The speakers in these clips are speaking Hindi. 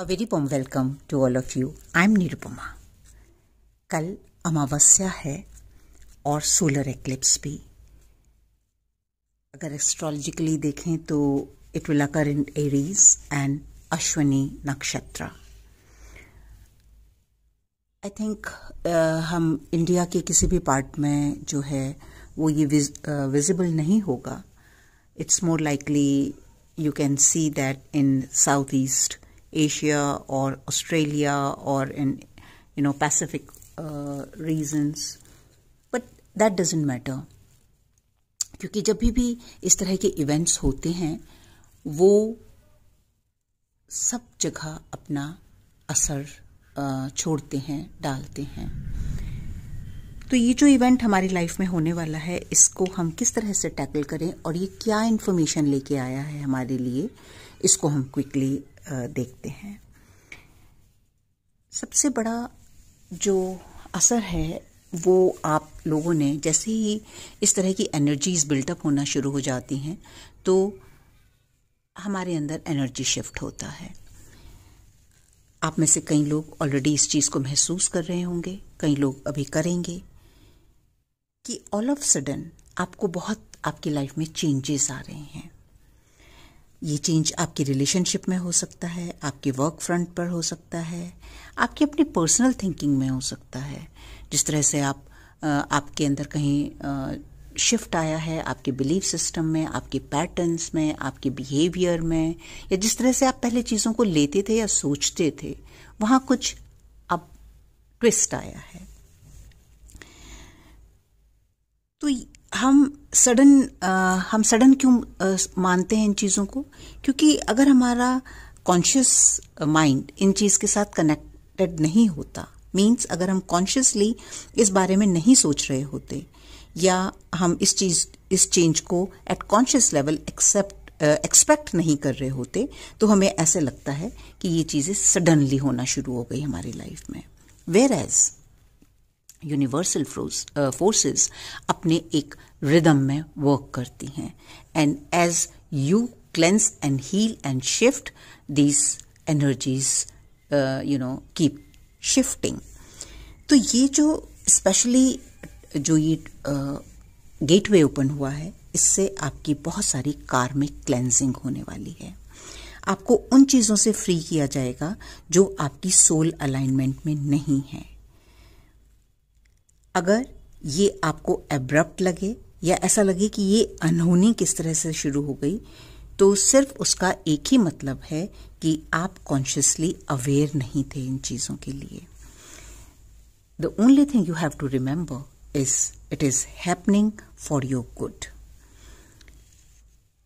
A very warm welcome to all of you. am Nirupama. कल अमावस्या है और सोलर एक्लिप्स भी अगर एस्ट्रोलॉजिकली देखें तो it will occur in Aries and Ashwini nakshatra I think uh, हम इंडिया के किसी भी पार्ट में जो है वो ये विजिबल uh, नहीं होगा it's more likely you can see that in south east Asia or Australia or in you know Pacific uh, but but that doesn't matter. क्योंकि जब भी भी इस तरह के इवेंट्स होते हैं वो सब जगह अपना असर छोड़ते हैं डालते हैं तो ये जो इवेंट हमारी लाइफ में होने वाला है इसको हम किस तरह से टैकल करें और ये क्या इन्फॉर्मेशन लेके आया है हमारे लिए इसको हम क्विकली देखते हैं सबसे बड़ा जो असर है वो आप लोगों ने जैसे ही इस तरह की एनर्जीज बिल्टअप होना शुरू हो जाती हैं तो हमारे अंदर एनर्जी शिफ्ट होता है आप में से कई लोग ऑलरेडी इस चीज़ को महसूस कर रहे होंगे कई लोग अभी करेंगे कि ऑल ऑफ सडन आपको बहुत आपकी लाइफ में चेंजेस आ रहे हैं ये चेंज आपकी रिलेशनशिप में हो सकता है आपके वर्क फ्रंट पर हो सकता है आपकी अपनी पर्सनल थिंकिंग में हो सकता है जिस तरह से आप आपके अंदर कहीं शिफ्ट आया है आपके बिलीफ सिस्टम में आपके पैटर्न्स में आपके बिहेवियर में या जिस तरह से आप पहले चीज़ों को लेते थे या सोचते थे वहाँ कुछ अब ट्विस्ट आया है तो हम सडन हम सडन क्यों मानते हैं इन चीज़ों को क्योंकि अगर हमारा कॉन्शियस माइंड इन चीज़ के साथ कनेक्टेड नहीं होता मीन्स अगर हम कॉन्शियसली इस बारे में नहीं सोच रहे होते या हम इस चीज़ इस चेंज को at conscious level accept expect नहीं कर रहे होते तो हमें ऐसे लगता है कि ये चीज़ें सडनली होना शुरू हो गई हमारी लाइफ में वेर एज़ यूनिवर्सल फोर्सेस अपने एक रिदम में वर्क करती हैं and as you cleanse and heal and shift these energies you know keep shifting तो ये जो स्पेशली जो ये गेटवे uh, ओपन हुआ है इससे आपकी बहुत सारी कार्मिक क्लेंजिंग होने वाली है आपको उन चीज़ों से फ्री किया जाएगा जो आपकी सोल अलाइनमेंट में नहीं है अगर ये आपको एब्रप्ट लगे या ऐसा लगे कि ये अनहोनी किस तरह से शुरू हो गई तो सिर्फ उसका एक ही मतलब है कि आप कॉन्शियसली अवेयर नहीं थे इन चीज़ों के लिए the only thing you have to remember is it is happening for your good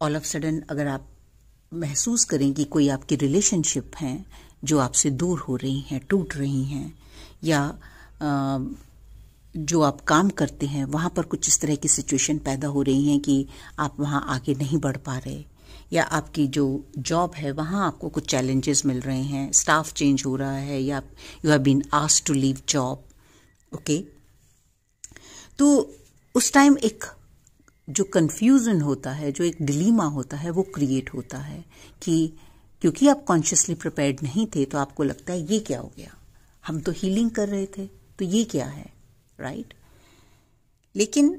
all of sudden अगर आप महसूस करें कि कोई आपकी रिलेशनशिप हैं जो आपसे दूर हो रही हैं टूट रही हैं या आ, जो आप काम करते हैं वहाँ पर कुछ इस तरह की सिचुएशन पैदा हो रही हैं कि आप वहाँ आगे नहीं बढ़ पा रहे या आपकी जो जॉब है वहाँ आपको कुछ चैलेंजेस मिल रहे हैं स्टाफ चेंज हो रहा है या you have been asked to leave job okay तो उस टाइम एक जो कन्फ्यूज़न होता है जो एक डिलीमा होता है वो क्रिएट होता है कि क्योंकि आप कॉन्शियसली प्रिपेयर्ड नहीं थे तो आपको लगता है ये क्या हो गया हम तो हीलिंग कर रहे थे तो ये क्या है राइट लेकिन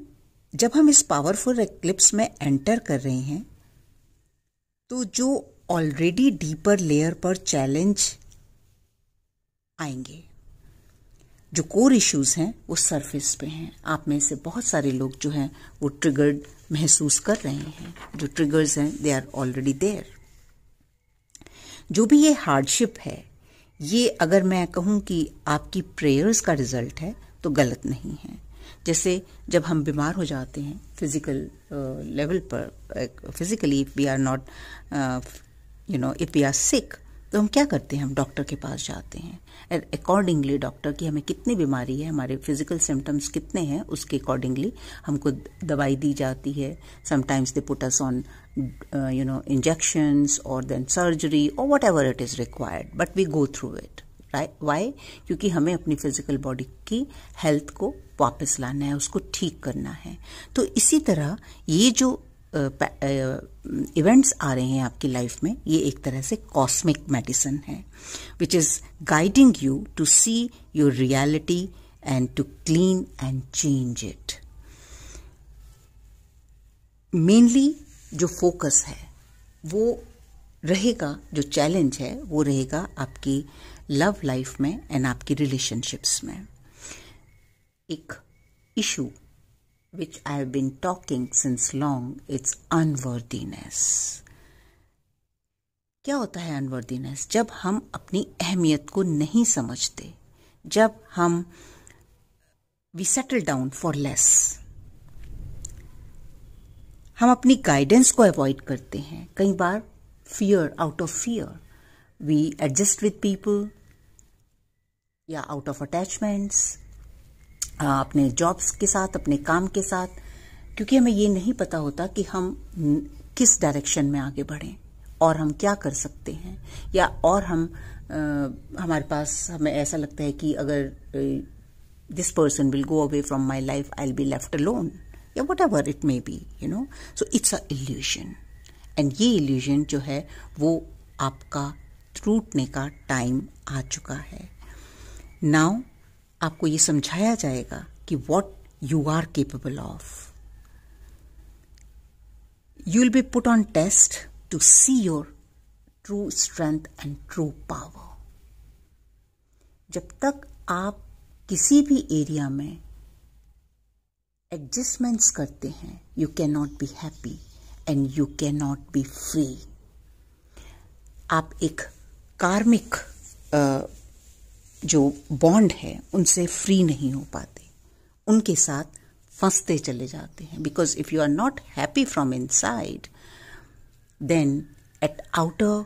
जब हम इस पावरफुल एक्लिप्स में एंटर कर रहे हैं तो जो ऑलरेडी डीपर लेयर पर चैलेंज आएंगे जो कोर इश्यूज हैं वो सरफेस पे हैं आप में से बहुत सारे लोग जो हैं वो ट्रिगर्ड महसूस कर रहे हैं जो ट्रिगर्स हैं दे आर ऑलरेडी देयर जो भी ये हार्डशिप है ये अगर मैं कहूँ कि आपकी प्रेयर्स का रिजल्ट है तो गलत नहीं है जैसे जब हम बीमार हो जाते हैं फिजिकल लेवल पर physically if we are not you know if we are sick तो हम क्या करते हैं हम डॉक्टर के पास जाते हैं अकॉर्डिंगली डॉक्टर की हमें कितनी बीमारी है हमारे फिजिकल सिम्टम्स कितने हैं उसके अकॉर्डिंगली हमको दवाई दी जाती है sometimes they put us on you know injections और देन सर्जरी और whatever it is required but we go through it why क्योंकि हमें अपनी फिजिकल बॉडी की हेल्थ को वापस लाना है उसको ठीक करना है तो इसी तरह ये जो इवेंट्स आ रहे हैं आपकी लाइफ में ये एक तरह से कॉस्मिक मेडिसिन है which is guiding you to see your reality and to clean and change it mainly जो फोकस है वो रहेगा जो चैलेंज है वो रहेगा आपकी लव लाइफ में एंड आपकी रिलेशनशिप्स में एक issue which I have been talking since long it's unworthiness क्या होता है अनवर्दीनेस जब हम अपनी अहमियत को नहीं समझते जब हम we settle down for less हम अपनी गाइडेंस को अवॉइड करते हैं कई बार fear out of fear we adjust with people या आउट ऑफ अटैचमेंट्स अपने जॉब्स के साथ अपने काम के साथ क्योंकि हमें ये नहीं पता होता कि हम किस डायरेक्शन में आगे बढ़ें और हम क्या कर सकते हैं या और हम आ, हमारे पास हमें ऐसा लगता है कि अगर this person will go away from my life I be left alone या whatever it may be you know so it's a illusion and ये इल्यूजन जो है वो आपका टूटने का टाइम आ चुका है नाउ आपको ये समझाया जाएगा कि what you are capable of you will be put on test to see your true strength and true power जब तक आप किसी भी एरिया में एडजस्टमेंट्स करते हैं you can not be happy and you can not be free आप एक कार्मिक जो बॉन्ड है उनसे फ्री नहीं हो पाते उनके साथ फंसते चले जाते हैं because if you are not happy from inside then at outer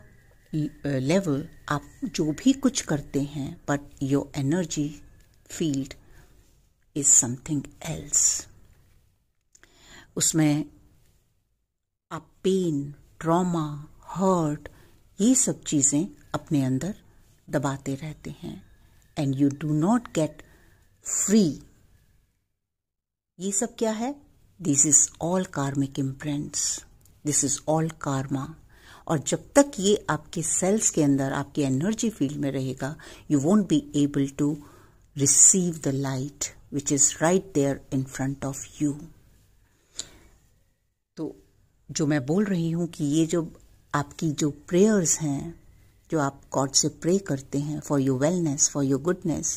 level आप जो भी कुछ करते हैं but your energy field is something else उसमें आप पेन ट्रॉमा हर्ट ये सब चीज़ें अपने अंदर दबाते रहते हैं and you do not get free ये सब क्या है दिस इज ऑल कार्मिक इम्प्रेंट्स दिस इज ऑल कारमा और जब तक ये आपके सेल्स के अंदर आपके एनर्जी फील्ड में रहेगा you won't be able to receive the light which is right there in front of you तो जो मैं बोल रही हूं कि ये जो आपकी जो प्रेयर्स हैं जो आप गॉड से प्रे करते हैं for your wellness for your goodness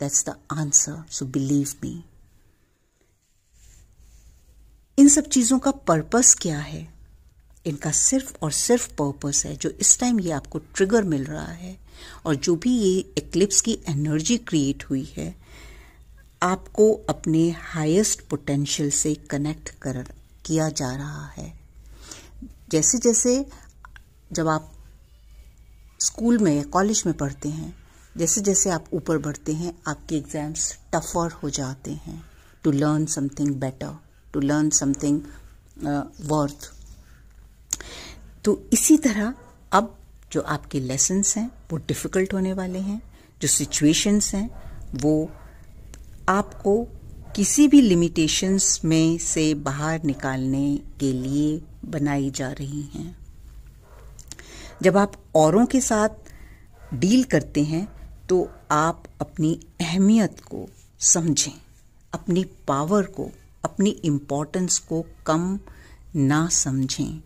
that's the answer so believe me इन सब चीज़ों का पर्पस क्या है इनका सिर्फ और सिर्फ पर्पस है जो इस टाइम ये आपको ट्रिगर मिल रहा है और जो भी ये एक्लिप्स की एनर्जी क्रिएट हुई है आपको अपने हाईएस्ट पोटेंशियल से कनेक्ट कर किया जा रहा है जैसे जैसे जब आप स्कूल में या कॉलेज में पढ़ते हैं जैसे जैसे आप ऊपर बढ़ते हैं आपके एग्ज़ाम्स टफ़र हो जाते हैं to learn something better to learn something worth तो इसी तरह अब जो आपके लेसन्स हैं वो डिफ़िकल्ट होने वाले हैं जो सिचुएशंस हैं वो आपको किसी भी लिमिटेशंस में से बाहर निकालने के लिए बनाई जा रही हैं जब आप औरों के साथ डील करते हैं तो आप अपनी अहमियत को समझें अपनी पावर को अपनी इम्पोर्टेंस को कम ना समझें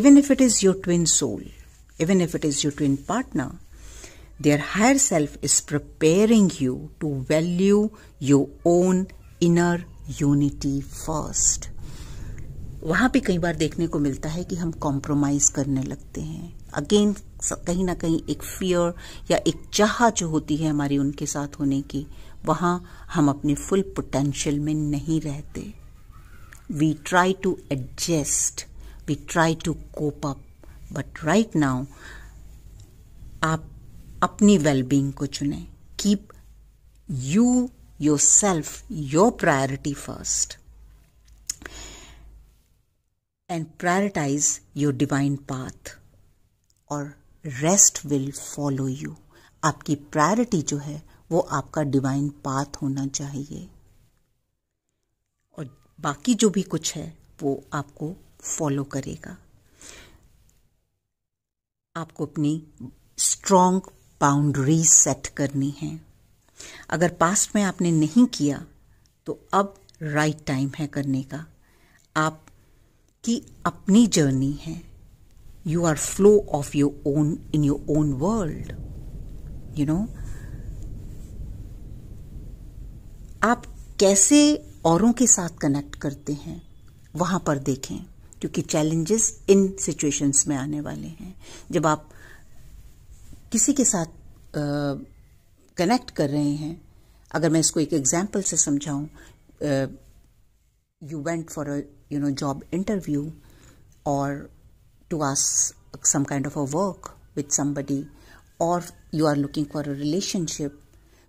even if it is your twin soul even if it is your twin partner there higher self is preparing you to value your own inner unity first वहाँ पे कई बार देखने को मिलता है कि हम कॉम्प्रोमाइज़ करने लगते हैं अगेन कहीं ना कहीं एक फियर या एक चाह जो होती है हमारी उनके साथ होने की वहां हम अपने फुल पोटेंशियल में नहीं रहते we try to adjust we try to cope up but right now आप अपनी वेलबींग को चुने keep you yourself your priority first and prioritize your divine path और रेस्ट विल फॉलो यू आपकी प्रायोरिटी जो है वो आपका डिवाइन पाथ होना चाहिए और बाकी जो भी कुछ है वो आपको फॉलो करेगा आपको अपनी स्ट्रॉन्ग बाउंड्री सेट करनी है अगर पास्ट में आपने नहीं किया तो अब राइट right टाइम है करने का आप की अपनी जर्नी है you are flow of your own in your own world you know आप कैसे औरों के साथ कनेक्ट करते हैं वहां पर देखें क्योंकि चैलेंजेस इन सिचुएशंस में आने वाले हैं जब आप किसी के साथ कनेक्ट कर रहे हैं अगर मैं इसको एक एग्जाम्पल से समझाऊं you went for a you know job interview और to ask some kind of a work with somebody और you are looking for a relationship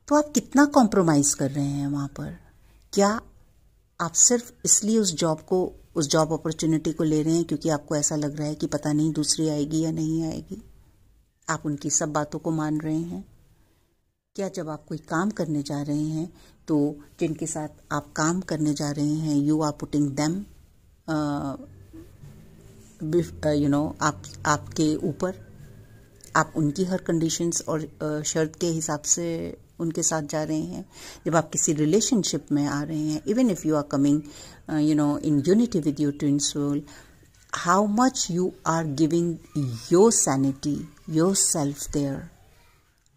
तो आप कितना कॉम्प्रोमाइज़ कर रहे हैं वहाँ पर क्या आप सिर्फ इसलिए उस जॉब को उस जॉब अपॉर्चुनिटी को ले रहे हैं क्योंकि आपको ऐसा लग रहा है कि पता नहीं दूसरी आएगी या नहीं आएगी आप उनकी सब बातों को मान रहे हैं क्या जब आप कोई काम करने जा रहे हैं तो जिनके साथ आप काम करने जा रहे हैं you are putting them you know आप आपके ऊपर आप उनकी हर कंडीशंस और शर्त के हिसाब से उनके साथ जा रहे हैं जब आप किसी रिलेशनशिप में आ रहे हैं even if you are coming you know in unity with your twin soul how much you are giving your sanity yourself there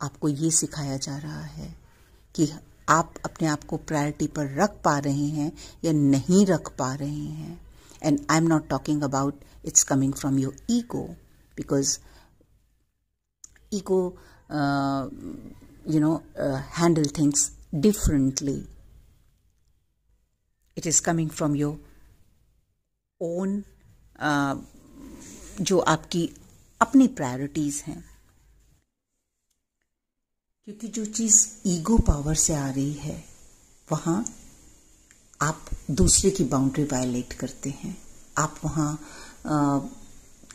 आपको ये सिखाया जा रहा है कि आप अपने आप को प्रायोरिटी पर रख पा रहे हैं या नहीं रख पा रहे हैं And I'm not talking about it's coming from your ego because ego, uh, you know, uh, handle things differently. It is coming from your own, uh, जो आपकी अपनी priorities हैं क्योंकि जो चीज़ ईगो पावर से आ रही है वहाँ आप दूसरे की बाउंड्री वायलेट करते हैं आप वहाँ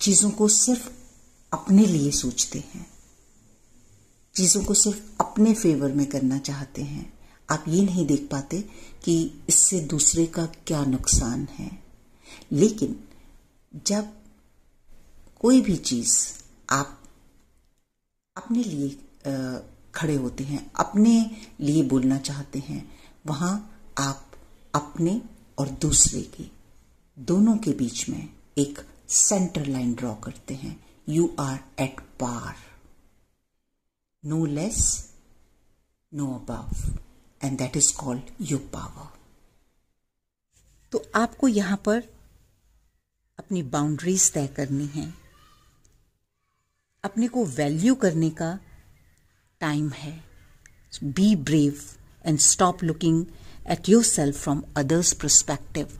चीज़ों को सिर्फ अपने लिए सोचते हैं चीज़ों को सिर्फ अपने फेवर में करना चाहते हैं आप ये नहीं देख पाते कि इससे दूसरे का क्या नुकसान है लेकिन जब कोई भी चीज़ आप अपने लिए खड़े होते हैं अपने लिए बोलना चाहते हैं वहां आप अपने और दूसरे के दोनों के बीच में एक सेंटर लाइन ड्रॉ करते हैं you are at par no less no above and that is called your power तो आपको यहां पर अपनी बाउंड्रीज तय करनी है अपने को वैल्यू करने का टाइम है be brave and stop looking at yourself from others perspective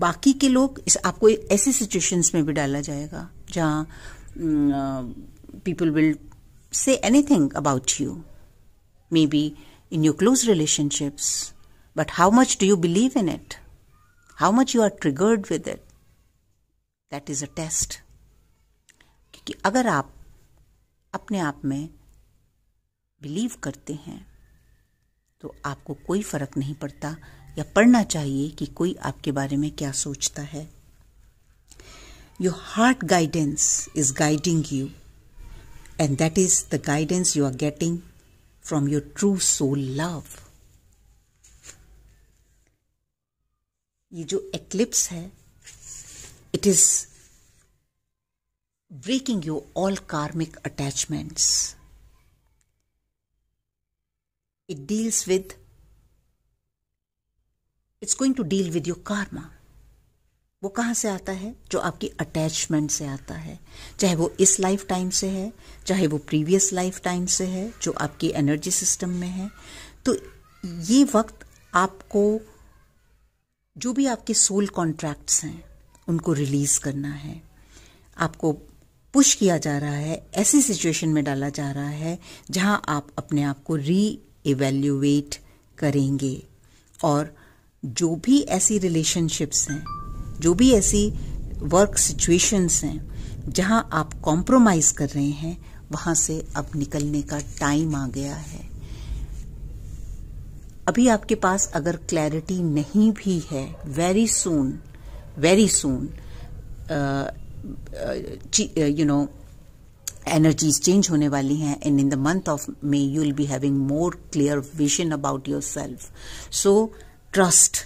बाकी के लोग इस आपको ऐसी सिचुएशंस में भी डाला जाएगा जहाँ people will say anything about you maybe in your close relationships but how much do you believe in it how much you are triggered with it that is a test क्योंकि अगर आप अपने आप में बिलीव करते हैं तो आपको कोई फर्क नहीं पड़ता या पढ़ना चाहिए कि कोई आपके बारे में क्या सोचता है your heart guidance is guiding you and that is the guidance you are getting from your true soul love ये जो एक्लिप्स है it is breaking your all karmic attachments it deals with it's going to deal with your karma वो कहाँ से आता है जो आपकी अटैचमेंट से आता है चाहे वो इस लाइफ टाइम से है चाहे वो प्रीवियस लाइफ टाइम से है जो आपकी एनर्जी सिस्टम में है तो ये वक्त आपको जो भी आपके सोल कॉन्ट्रैक्ट्स हैं उनको रिलीज़ करना है आपको पुश किया जा रहा है ऐसी सिचुएशन में डाला जा रहा है जहां आप अपने आप को री इवेल्यूएट करेंगे और जो भी ऐसी रिलेशनशिप्स हैं जो भी ऐसी वर्क सिचुएशंस हैं जहां आप कॉम्प्रोमाइज कर रहे हैं वहां से अब निकलने का टाइम आ गया है अभी आपके पास अगर क्लैरिटी नहीं भी है very soon very soon you know energies change होने वाली हैं and in the month of May you will be having more clear vision about yourself so trust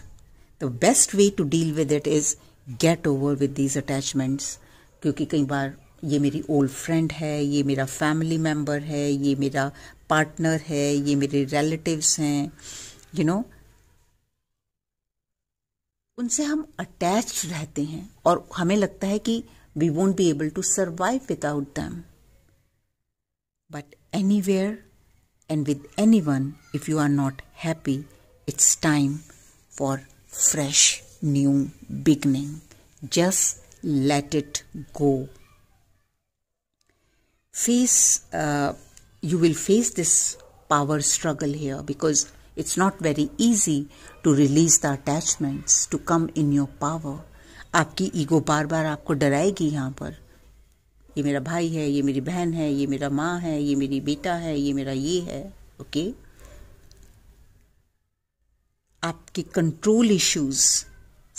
the best way to deal with it is get over with these attachments क्योंकि कई बार ये मेरी ओल्ड फ्रेंड है ये मेरा फैमिली मेम्बर है ये मेरा पार्टनर है ये मेरे रिलेटिव्स हैं यू नो उनसे हम अटैच रहते हैं और हमें लगता है कि we won't be able to survive without them But anywhere and with anyone, if you are not happy, it's time for fresh new beginning. Just let it go. Face, uh, you will face this power struggle here because it's not very easy to release the attachments, to come in your power. आपकी ईगो बार बार आपको डराएगी यहाँ पर ये मेरा भाई है ये मेरी बहन है ये मेरा माँ है ये मेरी बेटा है ये मेरा ये है ओके आपके कंट्रोल इश्यूज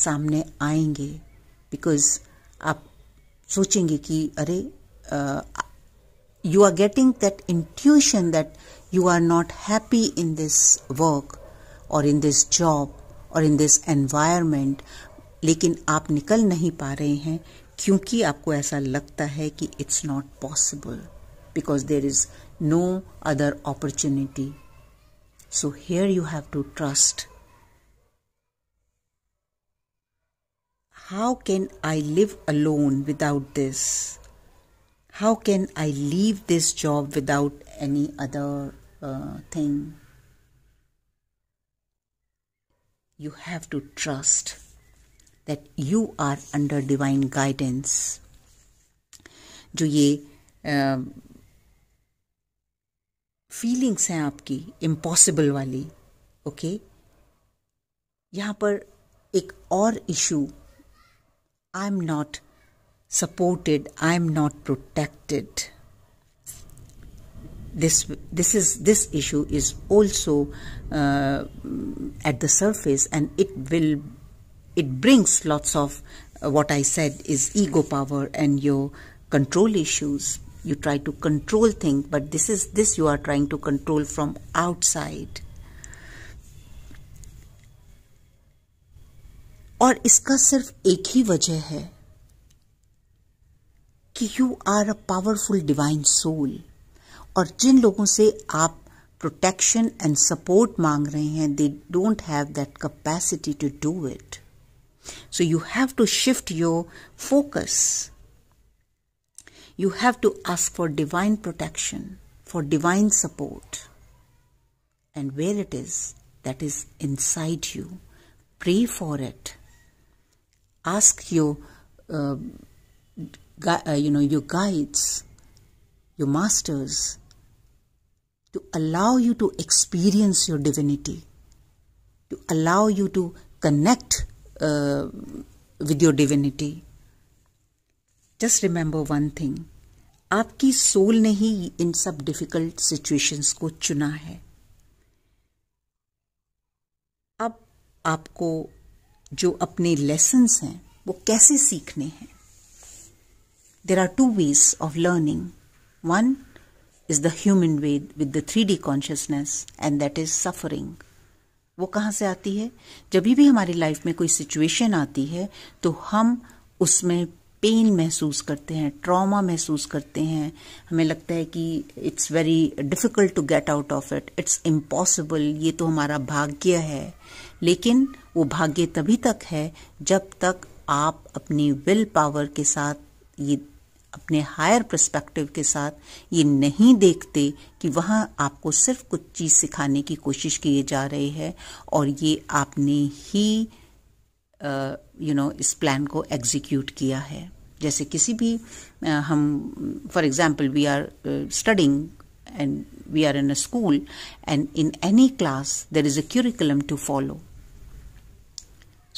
सामने आएंगे बिकॉज आप सोचेंगे कि अरे you are getting that intuition that you are not happy in this work और इन दिस जॉब और इन दिस एनवायरमेंट लेकिन आप निकल नहीं पा रहे हैं क्योंकि आपको ऐसा लगता है कि it's not possible because there is no other opportunity so here you have to trust how can I live alone without this? How can I leave this job without any other uh, thing? You have to trust that you are under divine guidance जो ये फीलिंग्स हैं आपकी इम्पॉसिबल वाली okay? यहाँ पर एक और issue I am not supported i am not protected this this is this issue is also uh, at the surface and it will it brings lots of uh, what I said is ego power and your control issues. You try to control things, but this is this you are trying to control from outside. और इसका सिर्फ एक ही वजह है कि you are a powerful divine soul और जिन लोगों से आप प्रोटेक्शन एंड सपोर्ट मांग रहे हैं they don't have that capacity to do it so you have to shift your focus. You have to ask for divine protection, for divine support. And where it is, that is inside you. Pray for it. Ask your, uh, uh, you know, your guides, your masters, to allow you to experience your divinity, to allow you to connect uh, with your divinity. Just remember one thing आपकी सोल ने ही इन सब डिफिकल्ट सिचुएशंस को चुना है अब आपको जो अपने लेसन्स हैं वो कैसे सीखने हैं there are two ways of learning one is the human way with the 3D consciousness, and that is suffering. वो कहाँ से आती है जब भी हमारी लाइफ में कोई सिचुएशन आती है तो हम उसमें पेन महसूस करते हैं ट्रॉमा महसूस करते हैं हमें लगता है कि it's very difficult to get out of it it's impossible ये तो हमारा भाग्य है लेकिन वो भाग्य तभी तक है जब तक आप अपनी विल पावर के साथ ये अपने हायर प्रस्पेक्टिव के साथ ये नहीं देखते कि वहाँ आपको सिर्फ कुछ चीज़ सिखाने की कोशिश किए जा रहे हैं और ये आपने ही यू नो you know, इस प्लान को एग्जीक्यूट किया है जैसे किसी भी uh, हम for example we are studying and we are in a school and in any class there is a curriculum to follow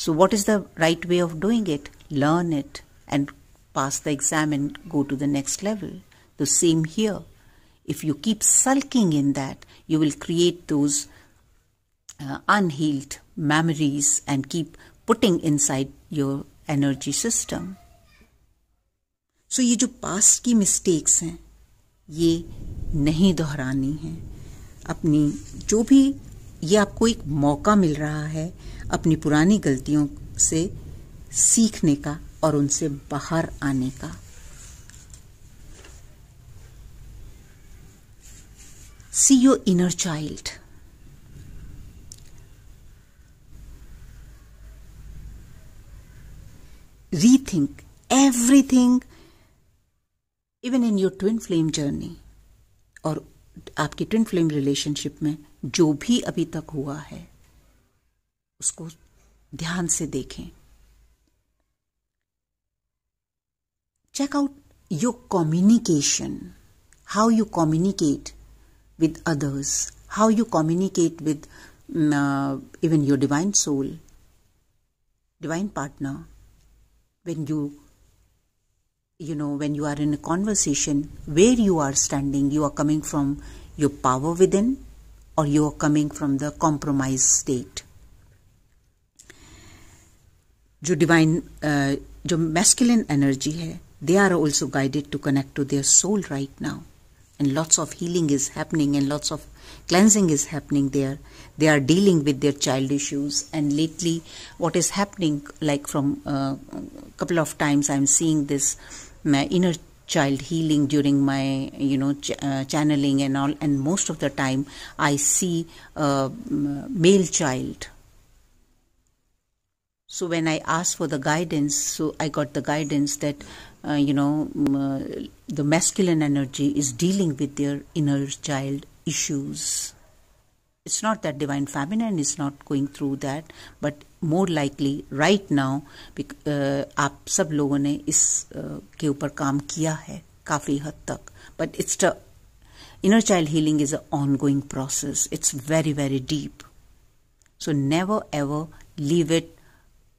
so what is the right way of doing it learn it and pass the exam and go to the next level. The same here. If you keep sulking in that, you will create those uh, unhealed memories and keep putting inside your energy system. So ये जो past की mistakes हैं ये नहीं दोहरानी हैं अपनी जो भी ये आपको एक मौका मिल रहा है अपनी पुरानी गलतियों से सीखने का और उनसे बाहर आने का see your inner child rethink everything even in your twin flame journey और आपकी ट्विन फ्लेम रिलेशनशिप में जो भी अभी तक हुआ है उसको ध्यान से देखें Check out your communication, how you communicate with others, how you communicate with mm, uh, even your divine soul, divine partner. When you, you know, when you are in a conversation, where you are standing, you are coming from your power within or you are coming from the compromise state. जो डिवाइन uh, जो मैस्कुलिन एनर्जी है they are also guided to connect to their soul right now. And lots of healing is happening and lots of cleansing is happening there. They are dealing with their child issues. And lately, what is happening, like from a uh, couple of times, I'm seeing this inner child healing during my you know ch- uh, channeling and all and most of the time i see a male child so when i asked for the guidance so i got the guidance that uh, you know, uh, the masculine energy is dealing with their inner child issues. It's not that divine feminine is not going through that, but more likely right now, uh, आप सब लोगों ने इस uh, के ऊपर काम किया है काफी हद But it's the inner child healing is an ongoing process. It's very very deep. So never ever leave it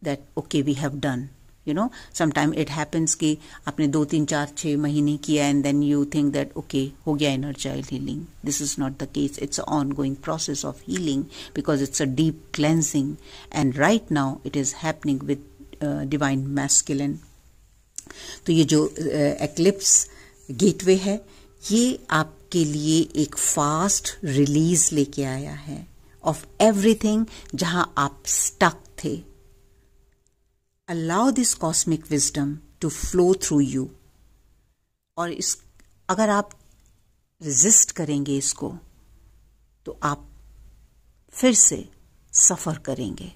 that okay we have done. You know sometime it happens कि आपने दो तीन चार छः महीने किया and then you think that okay हो गया inner child healing this is not the case it's a ongoing process of healing because it's a deep cleansing and right now it is happening with divine masculine तो ये जो एक्लिप्स uh, गेटवे है ये आपके लिए एक फास्ट रिलीज लेके आया है ऑफ एवरीथिंग जहां आप स्टक थे allow this cosmic wisdom to flow through you और इस अगर आप रिजिस्ट करेंगे इसको तो आप फिर से सफर करेंगे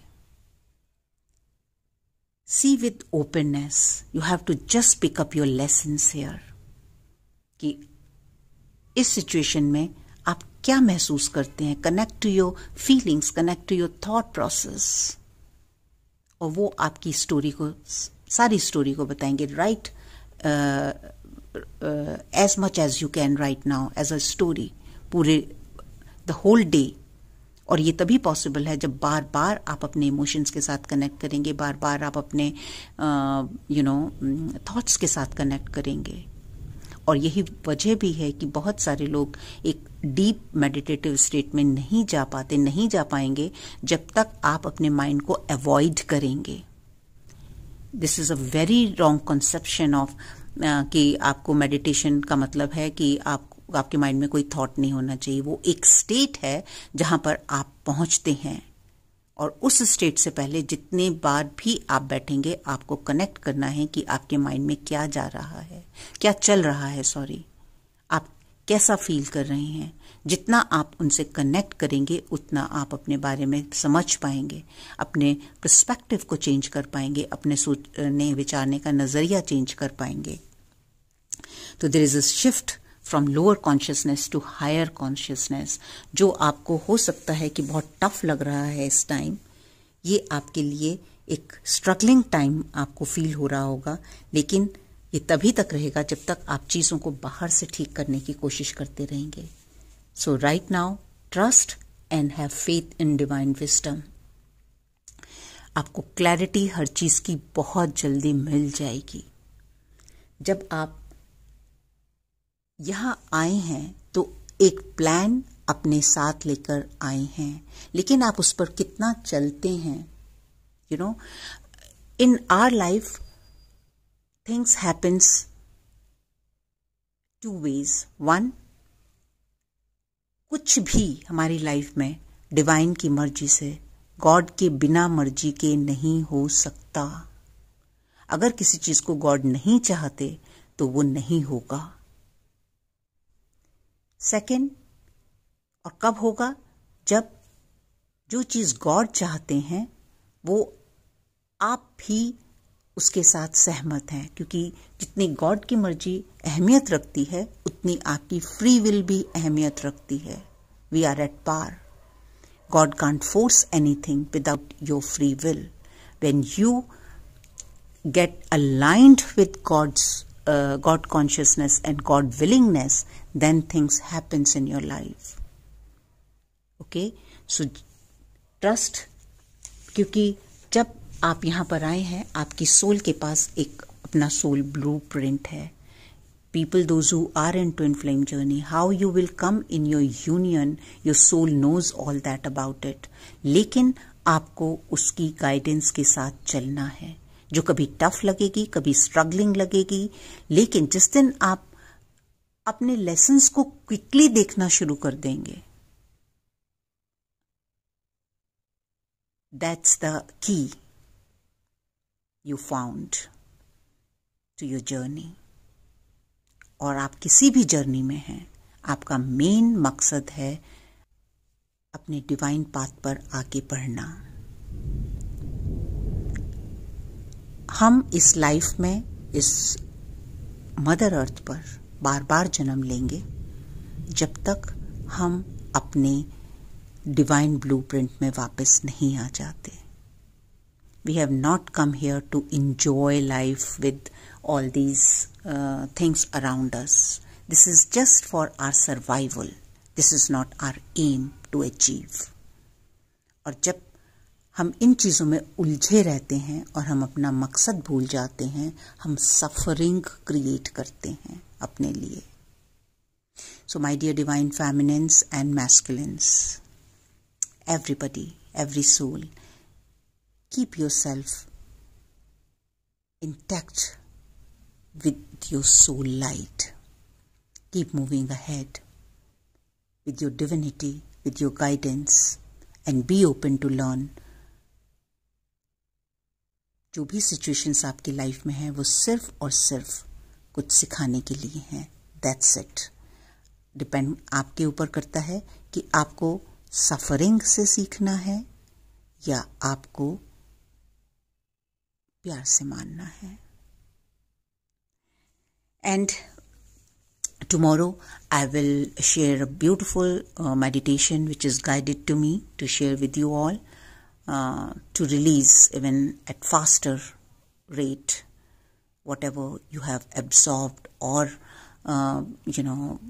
see with openness you have to just pick up your lesson here कि इस सिचुएशन में आप क्या महसूस करते हैं connect to your feelings connect to your thought process और वो आपकी स्टोरी को सारी स्टोरी को बताएंगे write as much as you can right now as a story पूरे द होल डे और ये तभी पॉसिबल है जब बार बार आप अपने इमोशंस के साथ कनेक्ट करेंगे बार बार आप अपने यू नो थॉट्स के साथ कनेक्ट करेंगे और यही वजह भी है कि बहुत सारे लोग एक डीप मेडिटेटिव स्टेट में नहीं जा पाते नहीं जा पाएंगे जब तक आप अपने माइंड को अवॉइड करेंगे this is a very wrong conception of कि आपको मेडिटेशन का मतलब है कि आप आपके माइंड में कोई थॉट नहीं होना चाहिए वो एक स्टेट है जहां पर आप पहुंचते हैं और उस स्टेट से पहले जितने बार भी आप बैठेंगे आपको कनेक्ट करना है कि आपके माइंड में क्या जा रहा है क्या चल रहा है सॉरी आप कैसा फील कर रहे हैं जितना आप उनसे कनेक्ट करेंगे उतना आप अपने बारे में समझ पाएंगे अपने प्रस्पेक्टिव को चेंज कर पाएंगे अपने सोचने विचारने का नज़रिया चेंज कर पाएंगे तो there is a shift from lower consciousness to higher consciousness जो आपको हो सकता है कि बहुत टफ लग रहा है इस टाइम ये आपके लिए एक स्ट्रगलिंग टाइम आपको फील हो रहा होगा लेकिन ये तभी तक रहेगा जब तक आप चीज़ों को बाहर से ठीक करने की कोशिश करते रहेंगे so right now trust and have faith in divine wisdom आपको क्लैरिटी हर चीज़ की बहुत जल्दी मिल जाएगी जब आप यहाँ आए हैं तो एक प्लान अपने साथ लेकर आए हैं लेकिन आप उस पर कितना चलते हैं you know in our life things happens two ways one कुछ भी हमारी लाइफ में डिवाइन की मर्जी से गॉड के बिना मर्जी के नहीं हो सकता अगर किसी चीज को गॉड नहीं चाहते तो वो नहीं होगा सेकेंड और कब होगा जब जो चीज़ गॉड चाहते हैं वो आप भी उसके साथ सहमत हैं क्योंकि जितनी गॉड की मर्जी अहमियत रखती है उतनी आपकी फ्री विल भी अहमियत रखती है we are at par God force anything without your free will when you get aligned with God's uh, God consciousness and God willingness, then things happens in your life. Okay, so trust क्योंकि जब आप यहाँ पर आए हैं आपकी सोल के पास एक अपना सोल ब्लू प्रिंट है people those who are in twin flame journey how you will come in your union your soul knows all that about it लेकिन आपको उसकी गाइडेंस के साथ चलना है जो कभी टफ लगेगी कभी स्ट्रगलिंग लगेगी लेकिन जिस दिन आप अपने लेसन्स को क्विकली देखना शुरू कर देंगे that's the key you found to your journey और आप किसी भी जर्नी में हैं आपका मेन मकसद है अपने डिवाइन पाथ पर आगे बढ़ना हम इस लाइफ में इस मदर अर्थ पर बार बार जन्म लेंगे जब तक हम अपने डिवाइन ब्लू प्रिंट में वापस नहीं आ जाते we have not come here to enjoy life with all these things around us this is just for our survival this is not our aim to achieve और जब हम इन चीज़ों में उलझे रहते हैं और हम अपना मकसद भूल जाते हैं हम सफरिंग क्रिएट करते हैं अपने लिए so my dear divine feminines and masculines everybody every soul keep yourself intact with your soul light keep moving ahead with your divinity with your guidance and be open to learn जो भी सिचुएशंस आपकी लाइफ में हैं वो सिर्फ और सिर्फ कुछ सिखाने के लिए हैं दैट्स इट डिपेंड आपके ऊपर करता है कि आपको सफरिंग से सीखना है या आपको प्यार से मानना है and tomorrow I will share a beautiful meditation which is guided to me to share with you all Uh, to release even at faster rate whatever you have absorbed or uh, you know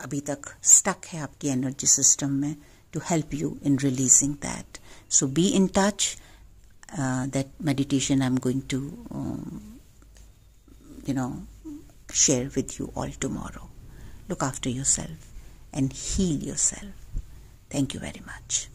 अभी तक stuck है आपकी energy system में to help you in releasing that so be in touch uh, that meditation I'm going to um, you know share with you all tomorrow look after yourself and heal yourself thank you very much